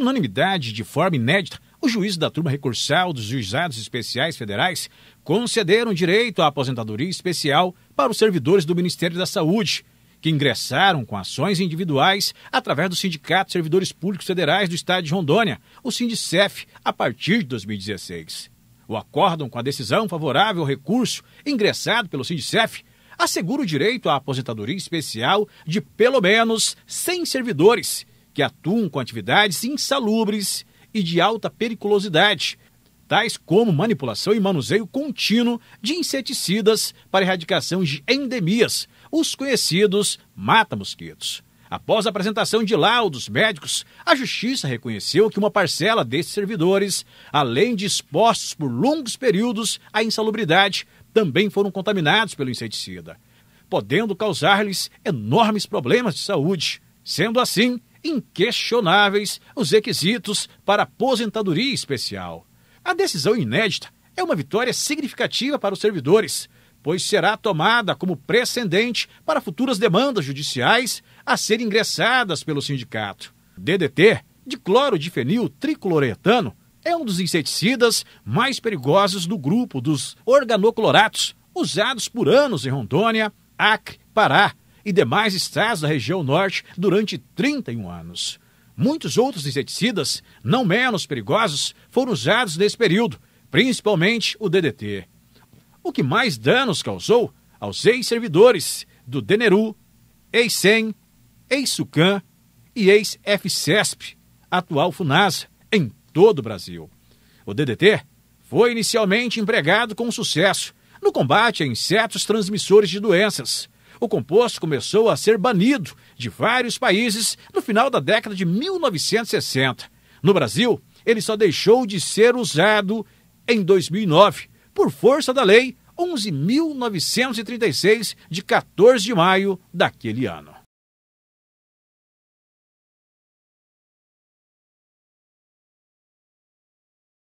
unanimidade, de forma inédita, o juiz da turma recursal dos juizados especiais federais concederam direito à aposentadoria especial para os servidores do Ministério da Saúde, que ingressaram com ações individuais através do Sindicato de Servidores Públicos Federais do Estado de Rondônia, o SINDICEF, a partir de 2016. O acórdão com a decisão favorável ao recurso ingressado pelo SINDICEF assegura o direito à aposentadoria especial de pelo menos 100 servidores que atuam com atividades insalubres e de alta periculosidade, tais como manipulação e manuseio contínuo de inseticidas para erradicação de endemias, os conhecidos mata-mosquitos. Após a apresentação de laudos médicos, a Justiça reconheceu que uma parcela desses servidores, além de expostos por longos períodos à insalubridade, também foram contaminados pelo inseticida, podendo causar-lhes enormes problemas de saúde. Sendo assim, inquestionáveis os requisitos para aposentadoria especial. A decisão inédita é uma vitória significativa para os servidores, pois será tomada como precedente para futuras demandas judiciais a serem ingressadas pelo sindicato. DDT, de de cloro fenil tricloretano, é um dos inseticidas mais perigosos do grupo dos organocloratos, usados por anos em Rondônia, Acre, Pará, e demais estados da região norte durante 31 anos. Muitos outros inseticidas, não menos perigosos, foram usados nesse período, principalmente o DDT. O que mais danos causou aos ex-servidores do DENERU, ex-SEM, ex-SUCAM e ex-FCESP, atual FUNASA, em todo o Brasil. O DDT foi inicialmente empregado com sucesso no combate a insetos transmissores de doenças, o composto começou a ser banido de vários países no final da década de 1960. No Brasil, ele só deixou de ser usado em 2009, por força da Lei 11.936, de 14 de maio daquele ano.